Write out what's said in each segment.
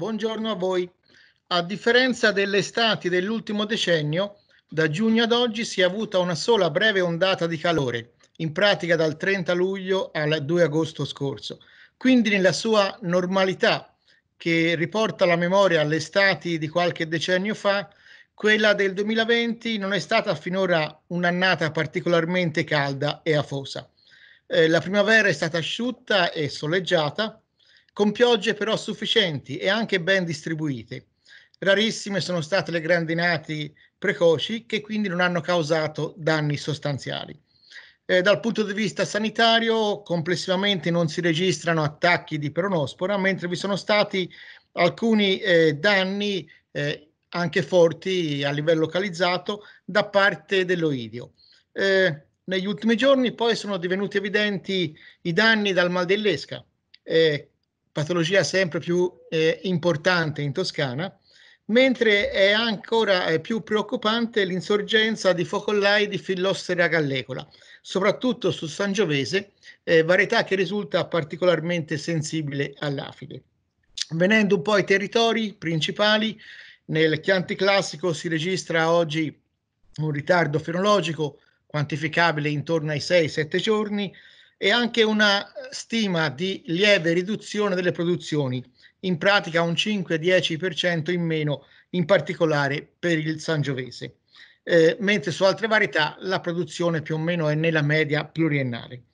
Buongiorno a voi. A differenza delle estati dell'ultimo decennio, da giugno ad oggi si è avuta una sola breve ondata di calore, in pratica dal 30 luglio al 2 agosto scorso. Quindi nella sua normalità, che riporta la memoria alle estati di qualche decennio fa, quella del 2020 non è stata finora un'annata particolarmente calda e afosa. Eh, la primavera è stata asciutta e soleggiata, con piogge però sufficienti e anche ben distribuite. Rarissime sono state le grandinate precoci che quindi non hanno causato danni sostanziali. Eh, dal punto di vista sanitario, complessivamente non si registrano attacchi di peronospora, mentre vi sono stati alcuni eh, danni eh, anche forti a livello localizzato da parte dell'oidio. Eh, negli ultimi giorni poi sono divenuti evidenti i danni dal mal dell'esca, eh, patologia sempre più eh, importante in Toscana, mentre è ancora eh, più preoccupante l'insorgenza di focollai di Phylloxera gallecola, soprattutto su Sangiovese, eh, varietà che risulta particolarmente sensibile all'afide. Venendo un po' ai territori principali, nel Chianti classico si registra oggi un ritardo fenologico quantificabile intorno ai 6-7 giorni, e anche una stima di lieve riduzione delle produzioni, in pratica un 5-10% in meno, in particolare per il Sangiovese, eh, mentre su altre varietà la produzione più o meno è nella media pluriennale.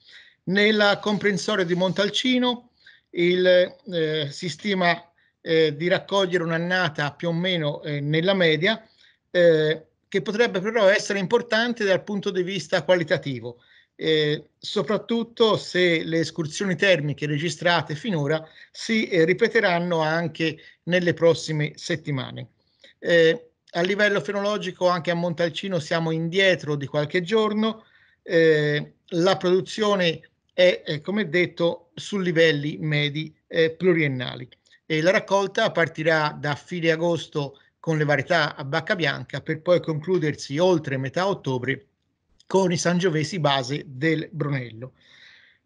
Nella comprensoria di Montalcino il, eh, si stima eh, di raccogliere un'annata più o meno eh, nella media, eh, che potrebbe però essere importante dal punto di vista qualitativo, eh, soprattutto se le escursioni termiche registrate finora si eh, ripeteranno anche nelle prossime settimane. Eh, a livello fenologico anche a Montalcino siamo indietro di qualche giorno, eh, la produzione è, è, come detto su livelli medi eh, pluriennali e la raccolta partirà da fine agosto con le varietà a bacca bianca per poi concludersi oltre metà ottobre con i sangiovesi base del Brunello.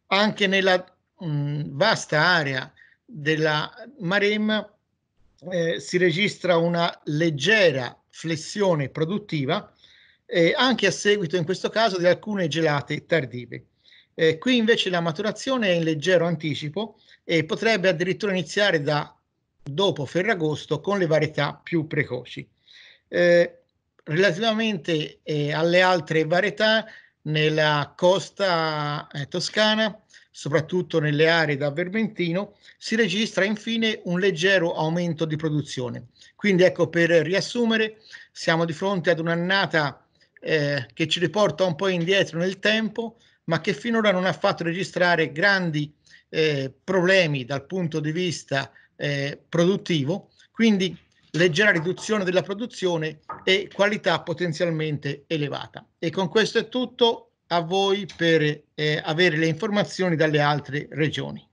Anche nella mh, mm, vasta area della Maremma eh, si registra una leggera flessione produttiva, eh, anche a seguito in questo caso di alcune gelate tardive. Eh, qui invece la maturazione è in leggero anticipo e potrebbe addirittura iniziare da dopo Ferragosto con le varietà più precoci. Eh, Relativamente eh, alle altre varietà, nella costa eh, toscana, soprattutto nelle aree da Vermentino, si registra infine un leggero aumento di produzione. Quindi ecco, per riassumere, siamo di fronte ad un'annata eh, che ci riporta un po' indietro nel tempo, ma che finora non ha fatto registrare grandi eh, problemi dal punto di vista eh, produttivo. Quindi leggera riduzione della produzione e qualità potenzialmente elevata. E con questo è tutto a voi per eh, avere le informazioni dalle altre regioni.